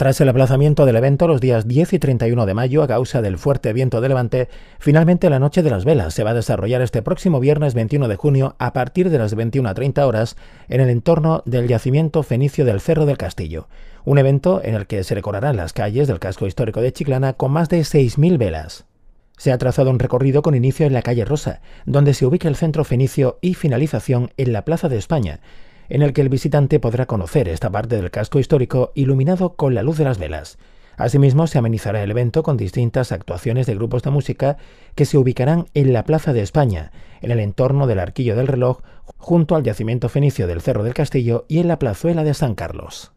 Tras el aplazamiento del evento los días 10 y 31 de mayo a causa del fuerte viento de levante, finalmente la Noche de las Velas se va a desarrollar este próximo viernes 21 de junio a partir de las 21.30 horas en el entorno del yacimiento fenicio del Cerro del Castillo, un evento en el que se decorarán las calles del casco histórico de Chiclana con más de 6.000 velas. Se ha trazado un recorrido con inicio en la calle Rosa, donde se ubica el centro fenicio y finalización en la Plaza de España, en el que el visitante podrá conocer esta parte del casco histórico iluminado con la luz de las velas. Asimismo, se amenizará el evento con distintas actuaciones de grupos de música que se ubicarán en la Plaza de España, en el entorno del Arquillo del Reloj, junto al yacimiento fenicio del Cerro del Castillo y en la plazuela de San Carlos.